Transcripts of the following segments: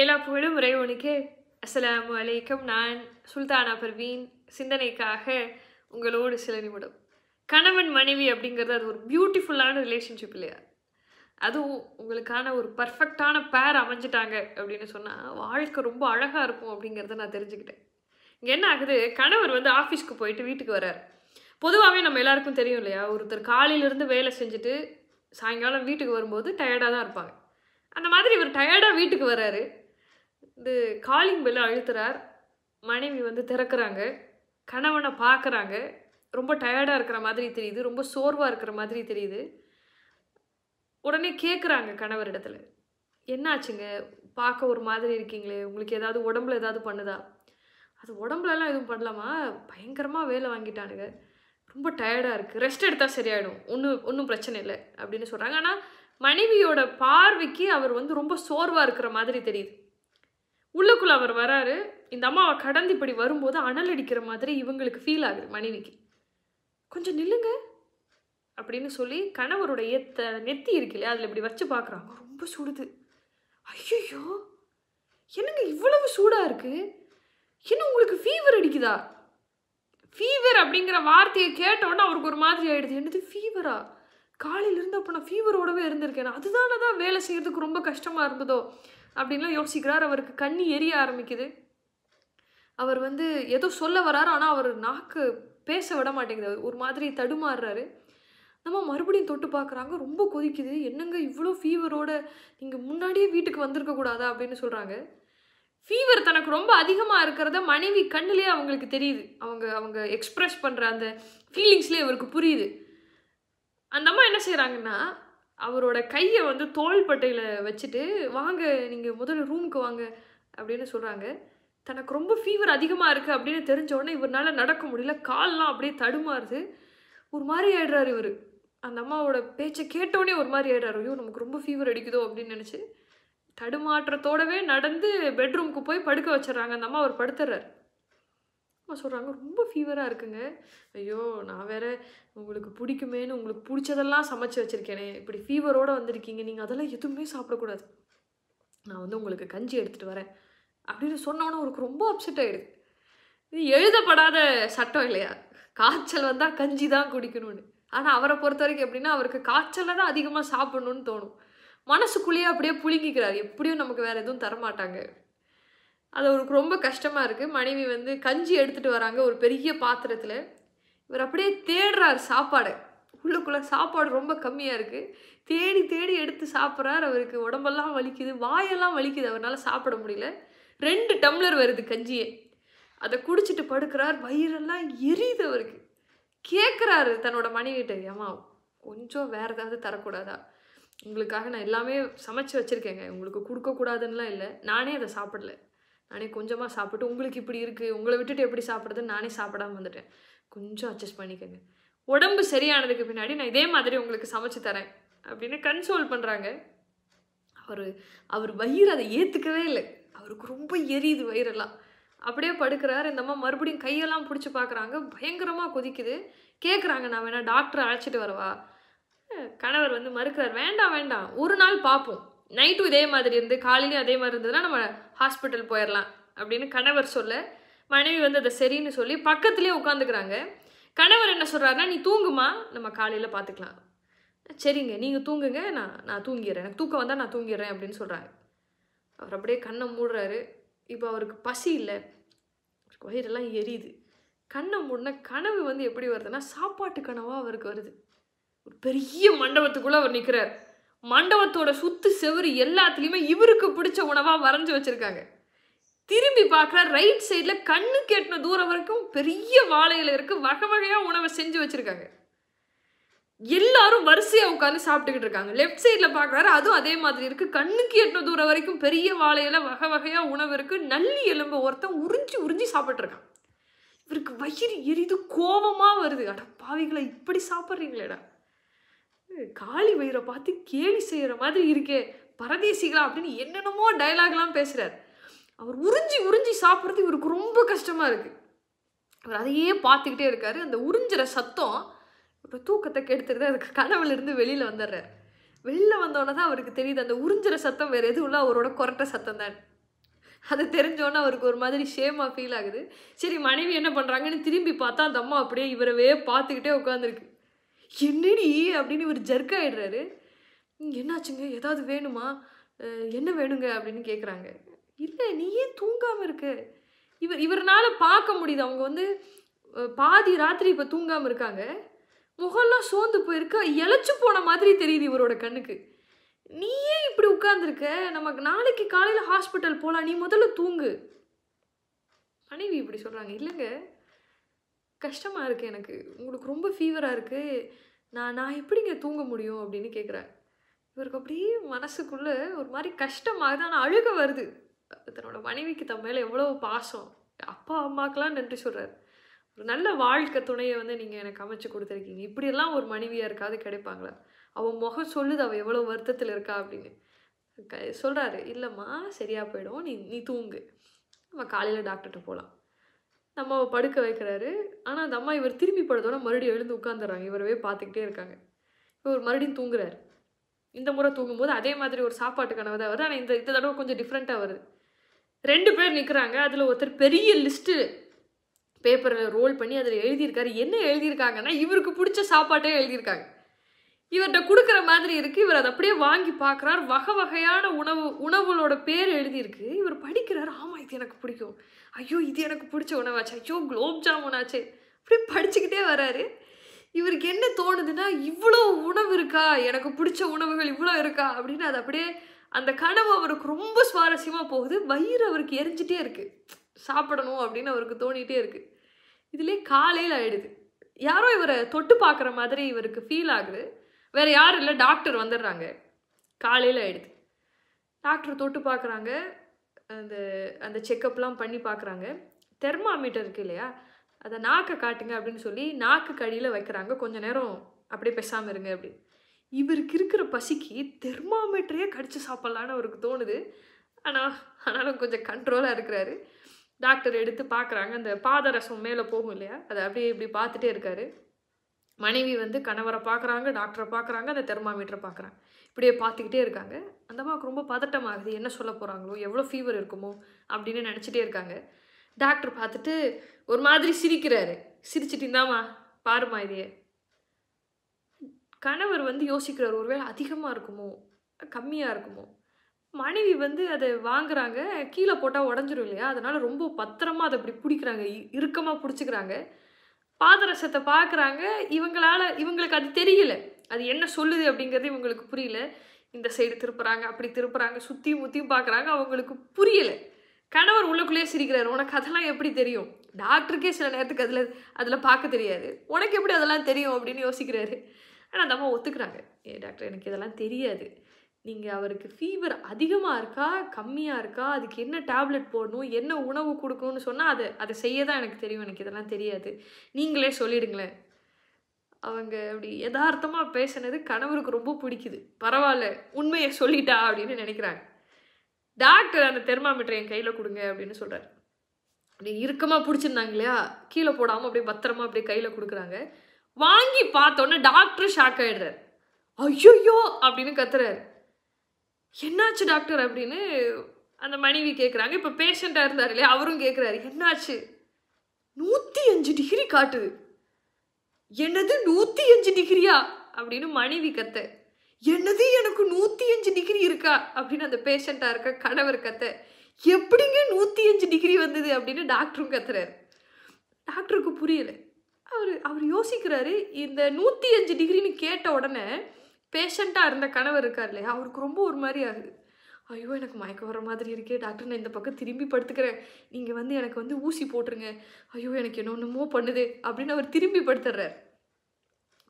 எல்லா புகழும் உறைவனுக்கு அசலாமு அலைக்கம் நான் சுல்தானா பர்வீன் சிந்தனைக்காக உங்களோடு சில நிமிடம் கணவன் மனைவி அப்படிங்கிறது அது ஒரு பியூட்டிஃபுல்லான ரிலேஷன்ஷிப் இல்லையா அதுவும் உங்களுக்கான ஒரு பர்ஃபெக்டான பேர் அமைஞ்சிட்டாங்க அப்படின்னு சொன்னால் வாழ்க்கை ரொம்ப அழகாக இருக்கும் அப்படிங்கிறத நான் தெரிஞ்சுக்கிட்டேன் இங்கே என்ன ஆகுது கணவர் வந்து ஆஃபீஸ்க்கு போயிட்டு வீட்டுக்கு வரார் பொதுவாகவே நம்ம எல்லாருக்கும் தெரியும் இல்லையா ஒருத்தர் காலையிலேருந்து வேலை செஞ்சுட்டு சாயங்காலம் வீட்டுக்கு வரும்போது டயர்டாக தான் இருப்பாங்க அந்த மாதிரி இவர் டயர்டாக வீட்டுக்கு வர்றாரு இது காலிங் பெல்லை அழுத்துறார் மனைவி வந்து திறக்கிறாங்க கணவனை பார்க்குறாங்க ரொம்ப டயர்டாக இருக்கிற மாதிரி தெரியுது ரொம்ப சோர்வாக இருக்கிற மாதிரி தெரியுது உடனே கேட்குறாங்க கணவர் இடத்துல என்னாச்சுங்க பார்க்க ஒரு மாதிரி இருக்கீங்களே உங்களுக்கு ஏதாவது உடம்புல ஏதாவது பண்ணுதா அது உடம்புலலாம் எதுவும் பண்ணலாமா பயங்கரமாக வேலை வாங்கிட்டானுங்க ரொம்ப டயர்டாக இருக்குது ரெஸ்ட் எடுத்தால் சரியாயிடும் ஒன்றும் ஒன்றும் பிரச்சனை இல்லை அப்படின்னு சொல்கிறாங்க ஆனால் மனைவியோட பார்வைக்கு அவர் வந்து ரொம்ப சோர்வாக இருக்கிற மாதிரி தெரியுது உள்ளுக்குள்ளே அவர் வராரு இந்த அம்மாவை கடந்து இப்படி வரும்போது அனல் அடிக்கிற மாதிரி இவங்களுக்கு ஃபீல் ஆகுது மனைவிக்கு கொஞ்சம் நில்லுங்க அப்படின்னு சொல்லி கணவருடைய நெத்தி இருக்கு இல்லையா அதில் இப்படி வச்சு பார்க்குறாங்க ரொம்ப சூடுது ஐயோ என்னங்க இவ்வளவு சூடாக இருக்குது இன்னும் உங்களுக்கு ஃபீவர் அடிக்குதா ஃபீவர் அப்படிங்கிற வார்த்தையை கேட்டோன்னே அவருக்கு ஒரு மாதிரி ஆகிடுது என்னது ஃபீவரா காலையிலிருந்து அப்போ நான் ஃபீவரோடவே இருந்திருக்கேன் அதுதானே தான் வேலை செய்கிறதுக்கு ரொம்ப கஷ்டமாக இருந்ததோ அப்படின்லாம் யோசிக்கிறார் அவருக்கு கண்ணி எரிய ஆரம்பிக்குது அவர் வந்து ஏதோ சொல்ல வர்றாரு ஆனால் அவர் நாக்கு பேச விட மாட்டேங்குது ஒரு மாதிரி தடுமாறுறாரு நம்ம மறுபடியும் தொட்டு பார்க்குறாங்க ரொம்ப கொதிக்குது என்னங்க இவ்வளோ ஃபீவரோட நீங்கள் முன்னாடியே வீட்டுக்கு வந்திருக்க கூடாதா அப்படின்னு சொல்கிறாங்க ஃபீவர் தனக்கு ரொம்ப அதிகமாக இருக்கிறத மனைவி கண்ணிலே அவங்களுக்கு தெரியுது அவங்க அவங்க எக்ஸ்ப்ரெஸ் பண்ணுற அந்த ஃபீலிங்ஸ்லேயே அவருக்கு புரியுது அந்த அம்மா என்ன செய்கிறாங்கன்னா அவரோட கையை வந்து தோள்பட்டையில் வச்சுட்டு வாங்க நீங்கள் முதல்ல ரூமுக்கு வாங்க அப்படின்னு சொல்கிறாங்க தனக்கு ரொம்ப ஃபீவர் அதிகமாக இருக்குது அப்படின்னு தெரிஞ்ச உடனே இவரால் நடக்க முடியல கால்லாம் அப்படியே தடுமாறுது ஒரு மாதிரி ஆயிடுறாரு இவர் அந்த அம்மாவோட பேச்சை கேட்டோடனே ஒரு மாதிரி ஆயிடுறாரு ஐயோ நமக்கு ரொம்ப ஃபீவர் அடிக்குதோ அப்படின்னு நினச்சி தடுமாற்றத்தோடவே நடந்து பெட்ரூம்க்கு போய் படுக்க வச்சிடறாங்க அந்த அம்மா அவர் படுத்துறாரு சத்தியமாக சொல்கிறாங்க ரொம்ப ஃபீவராக இருக்குங்க ஐயோ நான் வேற உங்களுக்கு பிடிக்குமேன்னு உங்களுக்கு பிடிச்சதெல்லாம் சமைச்சு வச்சுருக்கேனே இப்படி ஃபீவரோடு வந்திருக்கீங்க நீங்கள் அதெல்லாம் எதுவுமே சாப்பிடக்கூடாது நான் வந்து உங்களுக்கு கஞ்சி எடுத்துகிட்டு வரேன் அப்படின்னு சொன்னோன்னே உங்களுக்கு ரொம்ப அப்செட் ஆகிடுது இது எழுதப்படாத சட்டம் இல்லையா காய்ச்சல் வந்தால் கஞ்சி தான் குடிக்கணும்னு ஆனால் அவரை பொறுத்த வரைக்கும் எப்படின்னா அவருக்கு காய்ச்சலில் தான் அதிகமாக சாப்பிடணும்னு தோணும் மனசுக்குள்ளேயே அப்படியே புழுங்கிக்கிறார் எப்படியும் நமக்கு வேறு எதுவும் தரமாட்டாங்க அது அவருக்கு ரொம்ப கஷ்டமாக இருக்குது மனைவி வந்து கஞ்சி எடுத்துகிட்டு வராங்க ஒரு பெரிய பாத்திரத்தில் இவர் அப்படியே தேடுறார் சாப்பாடு உள்ளுக்குள்ளே சாப்பாடு ரொம்ப கம்மியாக இருக்குது தேடி தேடி எடுத்து சாப்பிட்றாரு அவருக்கு உடம்பெல்லாம் வலிக்குது வாயெல்லாம் வலிக்குது அவரால் சாப்பிட முடியல ரெண்டு டம்ளர் வருது கஞ்சியே அதை குடிச்சிட்டு படுக்கிறார் வயிறெல்லாம் எரியுது அவருக்கு கேட்குறாரு தன்னோட மனைவிட்ட ஏமா கொஞ்சம் வேறு ஏதாவது தரக்கூடாதா உங்களுக்காக நான் எல்லாமே சமைச்சு வச்சுருக்கேங்க உங்களுக்கு கொடுக்கக்கூடாதுன்னெலாம் இல்லை நானே அதை சாப்பிடல நானே கொஞ்சமாக சாப்பிட்டு உங்களுக்கு இப்படி இருக்குது உங்களை விட்டுட்டு எப்படி சாப்பிட்றதுன்னு நானே சாப்பிடாமல் வந்துட்டேன் கொஞ்சம் அட்ஜஸ்ட் பண்ணிக்கோங்க உடம்பு சரியானதுக்கு பின்னாடி நான் இதே மாதிரி உங்களுக்கு சமைச்சு தரேன் அப்படின்னு கன்சோல் பண்ணுறாங்க அவர் அவர் வயிறு அதை ஏற்றுக்கவே இல்லை அவருக்கு ரொம்ப எரியுது வயிறெல்லாம் அப்படியே படுக்கிறார் இந்த அம்மா மறுபடியும் கையெல்லாம் பிடிச்சி பார்க்குறாங்க பயங்கரமாக கொதிக்குது கேட்குறாங்க நான் வேணா டாக்டரை அழைச்சிட்டு வரவா கணவர் வந்து மறுக்கிறார் வேண்டாம் வேண்டாம் ஒரு நாள் பார்ப்போம் நைட்டும் இதே மாதிரி இருந்து காலையிலையும் அதே மாதிரி இருந்ததுன்னா நம்ம ஹாஸ்பிட்டல் போயிடலாம் அப்படின்னு கணவர் சொல்ல மனைவி வந்து அதை சரின்னு சொல்லி பக்கத்துலேயே உட்காந்துக்கிறாங்க கணவர் என்ன சொல்கிறாருன்னா நீ தூங்குமா நம்ம காலையில் பார்த்துக்கலாம் சரிங்க நீங்கள் தூங்குங்க நான் நான் தூங்கிடுறேன் எனக்கு தூக்கம் வந்தால் நான் தூங்கிடுறேன் அப்படின்னு சொல்கிறாங்க அவர் அப்படியே கண்ணை மூடுறாரு இப்போ அவருக்கு பசி இல்லை அவருக்கு வயிறெல்லாம் எரியுது கண்ணை மூடின கனவு வந்து எப்படி வருதுன்னா சாப்பாட்டு கனவாக அவருக்கு வருது ஒரு பெரிய மண்டபத்துக்குள்ளே அவர் நிற்கிறார் மண்டபத்தோட சுத்து செவரு எல்லாத்துலேயுமே இவருக்கு பிடிச்ச உணவாக வரைஞ்சி வச்சுருக்காங்க திரும்பி பார்க்குற ரைட் சைடில் கண்ணு கேட்டின தூரம் வரைக்கும் பெரிய வாழையில் இருக்குது வகை வகையாக உணவை செஞ்சு வச்சுருக்காங்க எல்லாரும் வரிசையாக உட்காந்து சாப்பிட்டுக்கிட்டு இருக்காங்க லெஃப்ட் சைடில் பார்க்குறாரு அதுவும் அதே மாதிரி இருக்குது கண்ணுக்கு எட்டின தூரம் வரைக்கும் பெரிய வாழையில் வகை வகையாக உணவு இருக்குது நல்லி எலும்பு ஒருத்தன் உறிஞ்சி உறிஞ்சி சாப்பிட்ருக்கான் இவருக்கு வயிறு எரிது கோபமாக வருது அட பாவிகளை இப்படி சாப்பிட்றீங்களேடா காளி வயிறை பார்த்து கேலி செய்கிற மாதிரி இருக்கே பரதேசிகளா அப்படின்னு என்னென்னமோ டைலாக்லாம் பேசுகிறார் அவர் உறிஞ்சி உறிஞ்சி சாப்பிட்றது இவருக்கு ரொம்ப கஷ்டமாக இருக்குது அவர் அதையே பார்த்துக்கிட்டே இருக்காரு அந்த உறிஞ்சிற சத்தம் இப்போ தூக்கத்தை கெடுத்துருது அதுக்கு கனவுலேருந்து வெளியில் வந்துடுறார் வெளியில் வந்தோடனே தான் அவருக்கு தெரியுது அந்த உறிஞ்சிற சத்தம் வேறு எதுவும் இல்லை அவரோட குரட்ட சத்தம் தான் அது தெரிஞ்சோன்னே அவருக்கு ஒரு மாதிரி ஷேமாக ஃபீல் ஆகுது சரி மனைவி என்ன பண்ணுறாங்கன்னு திரும்பி பார்த்தா அந்த அம்மா அப்படியே இவரவே பார்த்துக்கிட்டே உட்காந்துருக்கு என்னடி அப்படின்னு இவர் ஜர்க் ஆகிடுறாரு என்னாச்சுங்க ஏதாவது வேணுமா என்ன வேணுங்க அப்படின்னு கேட்குறாங்க இல்லை நீ ஏன் தூங்காமல் இருக்க இவர் இவரால் பார்க்க முடியுது அவங்க வந்து பாதி ராத்திரி இப்போ தூங்காமல் இருக்காங்க முகம்லாம் சோர்ந்து போயிருக்க இழைச்சி போன மாதிரி தெரியுது இவரோட கண்ணுக்கு நீ ஏன் இப்படி உட்காந்துருக்க நமக்கு நாளைக்கு காலையில் ஹாஸ்பிட்டல் போகலாம் நீ முதல்ல தூங்கு மனைவி இப்படி சொல்கிறாங்க இல்லைங்க கஷ்டமாக இருக்குது எனக்கு உங்களுக்கு ரொம்ப ஃபீவராக இருக்குது நான் நான் எப்படிங்க தூங்க முடியும் அப்படின்னு கேட்குறேன் இவருக்கு அப்படியே மனசுக்குள்ளே ஒரு மாதிரி கஷ்டமாக தான் ஆனால் அழுக வருது தன்னோட மனைவிக்கு தம் மேலே எவ்வளோ பாசம் அப்பா அம்மாக்கெலாம் நன்றி சொல்கிறார் ஒரு நல்ல வாழ்க்கை துணையை வந்து நீங்கள் எனக்கு அமைச்சு கொடுத்துருக்கீங்க இப்படியெல்லாம் ஒரு மனைவியாக இருக்காது கிடைப்பாங்களா அவன் முகம் சொல்லுது அவள் எவ்வளோ வருத்தத்தில் இருக்கா அப்படின்னு க சொல்கிறாரு இல்லைம்மா சரியாக போயிடும் நீ நீ தூங்கு நம்ம காலையில் டாக்டர்கிட்ட போகலாம் இந்த அம்மாவை படுக்க வைக்கிறாரு ஆனால் அந்த அம்மா இவர் திரும்பி படுத்தோட மறுபடியும் எழுந்து உட்காந்துடுறாங்க இவரவே பார்த்துக்கிட்டே இருக்காங்க இவர் மறுபடியும் தூங்குறாரு இந்த முறை தூங்கும்போது அதே மாதிரி ஒரு சாப்பாட்டு கனவு தான் வருது ஆனால் இந்த இந்த தடவை கொஞ்சம் டிஃப்ரெண்ட்டாக வருது ரெண்டு பேர் நிற்கிறாங்க அதில் ஒருத்தர் பெரிய லிஸ்ட்டு பேப்பரில் ரோல் பண்ணி அதில் எழுதியிருக்காரு என்ன எழுதியிருக்காங்கன்னா இவருக்கு பிடிச்ச சாப்பாட்டே எழுதியிருக்காங்க இவர்கிட்ட கொடுக்குற மாதிரி இருக்குது இவர் அதை அப்படியே வாங்கி பார்க்குறார் வகை வகையான உணவு உணவுகளோட பேர் எழுதியிருக்கு இவர் படிக்கிறார் ஆமாம் இது எனக்கு பிடிக்கும் ஐயோ இது எனக்கு பிடிச்ச உணவாச்சு ஐயோ குலோப் ஜாமுன் ஆச்சு அப்படி படிச்சுக்கிட்டே வராரு இவருக்கு என்ன தோணுதுன்னா இவ்வளோ உணவு இருக்கா எனக்கு பிடிச்ச உணவுகள் இவ்வளோ இருக்கா அப்படின்னு அது அப்படியே அந்த கனவு அவருக்கு ரொம்ப சுவாரஸ்யமாக போகுது வயிறு அவருக்கு எரிஞ்சிட்டே இருக்குது சாப்பிடணும் அப்படின்னு அவருக்கு தோணிகிட்டே இருக்குது இதுலேயே காலையில் ஆயிடுது யாரோ இவரை தொட்டு பார்க்குற மாதிரி இவருக்கு ஃபீல் ஆகுது வேறு யாரும் இல்லை டாக்டர் வந்துடுறாங்க காலையில் ஆகிடுது டாக்டர் தொட்டு பார்க்குறாங்க அந்த அந்த செக்கப்லாம் பண்ணி பார்க்குறாங்க தெர்மாமீட்டர் இருக்குது இல்லையா அதை நாக்கை காட்டுங்க அப்படின்னு சொல்லி நாக்கு கடியில் வைக்கிறாங்க கொஞ்சம் நேரம் அப்படியே பேசாமல் இருங்க அப்படி இவருக்கு இருக்கிற பசிக்கு தெர்மாமீட்டரையே கடித்து சாப்பிட்லான்னு அவருக்கு தோணுது ஆனால் ஆனாலும் கொஞ்சம் கண்ட்ரோலாக இருக்கிறாரு டாக்டர் எடுத்து பார்க்குறாங்க அந்த பாதரசம் மேலே போகும் இல்லையா அதை அப்படியே இப்படி பார்த்துட்டே இருக்காரு மனைவி வந்து கணவரை பார்க்குறாங்க டாக்டரை பார்க்குறாங்க அந்த தெர்மாமீட்டரை பார்க்குறாங்க இப்படியே பார்த்துக்கிட்டே இருக்காங்க அந்த அம்மாவுக்கு ரொம்ப பதட்டமாகுது என்ன சொல்ல போகிறாங்களோ எவ்வளோ ஃபீவர் இருக்குமோ அப்படின்னு நினச்சிட்டே இருக்காங்க டாக்டர் பார்த்துட்டு ஒரு மாதிரி சிரிக்கிறாரு சிரிச்சிட்டு இருந்தாமா பாருமா இதையே கணவர் வந்து யோசிக்கிறார் ஒருவேளை அதிகமாக இருக்குமோ கம்மியாக இருக்குமோ மனைவி வந்து அதை வாங்குறாங்க கீழே போட்டால் உடஞ்சிரும் இல்லையா அதனால் ரொம்ப பத்திரமாக அதை அப்படி பிடிக்கிறாங்க இறுக்கமாக பிடிச்சிக்கிறாங்க பாதரசத்தை பார்க்குறாங்க இவங்களால் இவங்களுக்கு அது தெரியல அது என்ன சொல்லுது அப்படிங்கிறது இவங்களுக்கு புரியல இந்த சைடு திருப்புறாங்க அப்படி திருப்புறாங்க சுற்றியும் முற்றியும் பார்க்குறாங்க அவங்களுக்கு புரியலை கணவர் உள்ளக்குள்ளேயே சிரிக்கிறாரு உனக்கு அதெல்லாம் எப்படி தெரியும் டாக்டருக்கே சில நேரத்துக்கு அதில் அதில் பார்க்க தெரியாது உனக்கு எப்படி அதெல்லாம் தெரியும் அப்படின்னு யோசிக்கிறாரு ஆனால் அந்த அம்மா ஒத்துக்கிறாங்க ஏ டாக்டர் எனக்கு இதெல்லாம் தெரியாது நீங்கள் அவருக்கு ஃபீவர் அதிகமாக இருக்கா கம்மியாக இருக்கா அதுக்கு என்ன டேப்லெட் போடணும் என்ன உணவு கொடுக்கணும்னு சொன்னால் அதை அதை செய்ய தான் எனக்கு தெரியும் எனக்கு இதெல்லாம் தெரியாது நீங்களே சொல்லிடுங்களேன் அவங்க அப்படி யதார்த்தமாக பேசினது கணவருக்கு ரொம்ப பிடிக்குது பரவாயில்ல உண்மையை சொல்லிட்டா அப்படின்னு நினைக்கிறாங்க டாக்டர் அந்த தெர்மாமீட்டர் என் கையில் கொடுங்க அப்படின்னு சொல்கிறார் அப்படி இறுக்கமாக பிடிச்சிருந்தாங்க இல்லையா கீழே போடாமல் அப்படியே பத்திரமா அப்படியே கையில் கொடுக்குறாங்க வாங்கி பார்த்தோன்னே டாக்டர் ஷாக் ஆகிடுறார் ஐயோயோ அப்படின்னு கத்துறாரு என்னாச்சு டாக்டர் அப்படின்னு அந்த மனைவி கேட்குறாங்க இப்போ பேஷண்ட்டாக இருந்தார் இல்லையா அவரும் கேட்குறாரு என்னாச்சு நூற்றி அஞ்சு டிகிரி காட்டுது என்னது நூற்றி அஞ்சு டிகிரியா அப்படின்னு மனைவி கத்த என்னது எனக்கு நூற்றி அஞ்சு டிகிரி இருக்கா அப்படின்னு அந்த பேஷண்ட்டாக இருக்க கணவர் கத்த எப்படிங்க நூற்றி அஞ்சு டிகிரி வந்தது அப்படின்னு டாக்டரும் கத்துறாரு டாக்டருக்கு புரியலை அவர் அவர் யோசிக்கிறாரு இந்த நூற்றி அஞ்சு டிகிரின்னு கேட்ட உடனே பேஷண்ட்டாக இருந்த கணவர் இருக்கார் இல்லையா அவருக்கு ரொம்ப ஒரு மாதிரி ஆகுது ஐயோ எனக்கு மயக்கம் வர மாதிரி இருக்கே டாக்டர் நான் இந்த பக்கம் திரும்பி படுத்துக்கிறேன் நீங்கள் வந்து எனக்கு வந்து ஊசி போட்டுருங்க ஐயோ எனக்கு என்னென்னமோ பண்ணுது அப்படின்னு அவர் திரும்பி படுத்துடுறார்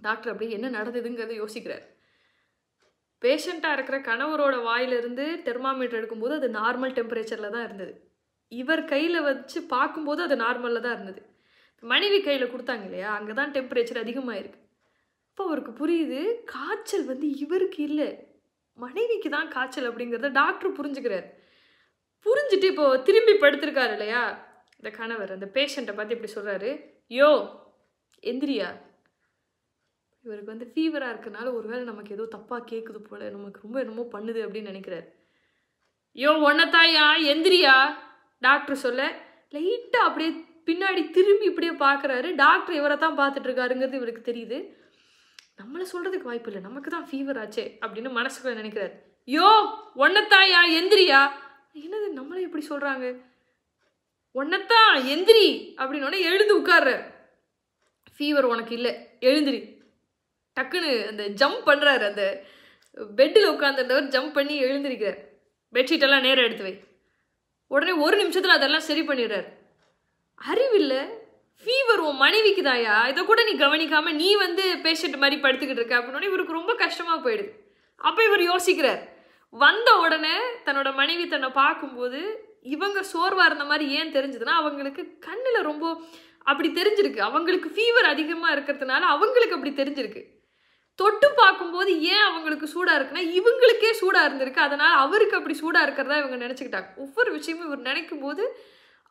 டாக்டர் அப்படியே என்ன நடந்ததுங்கிறத யோசிக்கிறார் பேஷண்ட்டாக இருக்கிற கணவரோட வாயிலிருந்து தெர்மாமீட்டர் எடுக்கும்போது அது நார்மல் டெம்பரேச்சரில் தான் இருந்தது இவர் கையில் வச்சு பார்க்கும்போது அது நார்மலில் தான் இருந்தது மனைவி கையில் கொடுத்தாங்க இல்லையா அங்கே தான் டெம்பரேச்சர் அதிகமாக இருக்குது அப்போ அவருக்கு புரியுது காய்ச்சல் வந்து இவருக்கு இல்லை மனைவிக்கு தான் காய்ச்சல் அப்படிங்கிறத டாக்டர் புரிஞ்சுக்கிறார் புரிஞ்சுட்டு இப்போது திரும்பி படுத்திருக்காரு இல்லையா இந்த கணவர் அந்த பேஷண்ட்டை பார்த்து இப்படி சொல்கிறாரு யோ எந்திரியா இவருக்கு வந்து ஃபீவராக இருக்கனால ஒருவேளை நமக்கு ஏதோ தப்பாக கேட்குது போல் நமக்கு ரொம்ப என்னமோ பண்ணுது அப்படின்னு நினைக்கிறார் யோ ஒன்னத்தாயா எந்திரியா டாக்டர் சொல்ல லைட்டாக அப்படியே பின்னாடி திரும்பி இப்படியே பார்க்குறாரு டாக்டர் இவரை தான் பார்த்துட்ருக்காருங்கிறது இவருக்கு தெரியுது நம்மளை சொல்கிறதுக்கு வாய்ப்பு இல்லை நமக்கு தான் ஃபீவர் ஆச்சே அப்படின்னு மனசுக்குள்ள நினைக்கிறார் யோ ஒன்னத்தாயா எந்திரியா என்னது நம்மளை எப்படி சொல்கிறாங்க ஒன்னத்தான் எந்திரி அப்படின்னு எழுந்து உட்கார்றார் ஃபீவர் உனக்கு இல்லை எழுந்திரி டக்குன்னு அந்த ஜம்ப் பண்ணுறாரு அந்த பெட்டில் உட்காந்துருந்தவர் ஜம்ப் பண்ணி எழுந்திருக்கிறார் பெட்ஷீட்டெல்லாம் நேராக எடுத்து வை உடனே ஒரு நிமிஷத்தில் அதெல்லாம் சரி பண்ணிடுறார் அறிவில்லை ஃபீவர் உன் மனைவிக்கு தாயா இதை கூட நீ கவனிக்காமல் நீ வந்து பேஷண்ட் மாதிரி படுத்துக்கிட்டு இருக்க அப்படின்னோடனே இவருக்கு ரொம்ப கஷ்டமாக போயிடுது அப்போ இவர் யோசிக்கிறார் வந்த உடனே தன்னோட மனைவி தன்னை பார்க்கும்போது இவங்க சோர்வாக இருந்த மாதிரி ஏன் தெரிஞ்சதுன்னா அவங்களுக்கு கண்ணில் ரொம்ப அப்படி தெரிஞ்சிருக்கு அவங்களுக்கு ஃபீவர் அதிகமாக இருக்கிறதுனால அவங்களுக்கு அப்படி தெரிஞ்சிருக்கு தொட்டு பார்க்கும்போது ஏன் அவங்களுக்கு சூடாக இருக்குன்னா இவங்களுக்கே சூடாக இருந்திருக்கு அதனால் அவருக்கு அப்படி சூடாக இருக்கிறதா இவங்க நினச்சிக்கிட்டாங்க ஒவ்வொரு விஷயமும் இவர் நினைக்கும் போது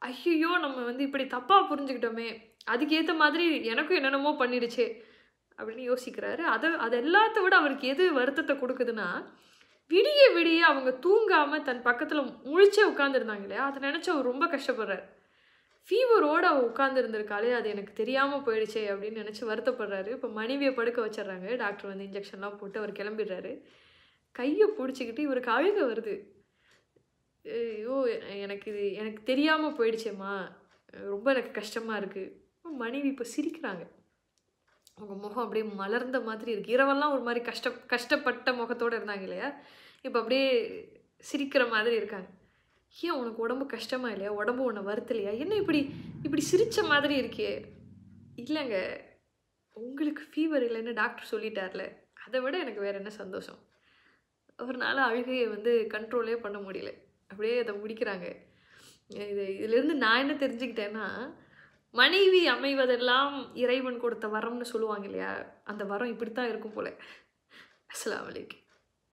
ஐயோ நம்ம வந்து இப்படி தப்பாக புரிஞ்சுக்கிட்டோமே அதுக்கேற்ற மாதிரி எனக்கும் என்னென்னமோ பண்ணிடுச்சே அப்படின்னு யோசிக்கிறாரு அதை அது எல்லாத்த விட அவருக்கு எது வருத்தத்தை கொடுக்குதுன்னா விடிய விடிய அவங்க தூங்காமல் தன் பக்கத்தில் முழிச்சே உட்காந்துருந்தாங்க இல்லையா அதை நினச்சி அவர் ரொம்ப கஷ்டப்படுறாரு ஃபீவரோடு அவள் உட்காந்துருந்துருக்காளே அது எனக்கு தெரியாமல் போயிடுச்சே அப்படின்னு நினச்சி வருத்தப்படுறாரு இப்போ மனைவியை படுக்க வச்சிட்றாங்க டாக்டர் வந்து இன்ஜெக்ஷன்லாம் போட்டு அவர் கிளம்பிடுறாரு கையை பிடிச்சிக்கிட்டு இவருக்கு அழுக வருது ஐயோ எனக்கு இது எனக்கு தெரியாமல் போயிடுச்சேம்மா ரொம்ப எனக்கு கஷ்டமாக இருக்குது மனைவி இப்போ சிரிக்கிறாங்க அவங்க முகம் அப்படியே மலர்ந்த மாதிரி இருக்குது இரவெல்லாம் ஒரு மாதிரி கஷ்ட கஷ்டப்பட்ட முகத்தோடு இருந்தாங்க இல்லையா இப்போ அப்படியே சிரிக்கிற மாதிரி இருக்காங்க ஏன் உனக்கு உடம்பு கஷ்டமாக இல்லையா உடம்பு உன்னை வருத்தலையா என்ன இப்படி இப்படி சிரித்த மாதிரி இருக்கே இல்லைங்க உங்களுக்கு ஃபீவர் இல்லைன்னு டாக்டர் சொல்லிட்டார்ல அதை விட எனக்கு வேறு என்ன சந்தோஷம் அவர்னால அழுகையை வந்து கண்ட்ரோலே பண்ண முடியல அப்படியே அதை முடிக்கிறாங்க இது இதுலேருந்து நான் என்ன தெரிஞ்சுக்கிட்டேன்னா மனைவி அமைவதெல்லாம் இறைவன் கொடுத்த வரம்னு சொல்லுவாங்க இல்லையா அந்த வரம் இப்படி தான் இருக்கும் போல் அஸ்லாம் வலைக்கு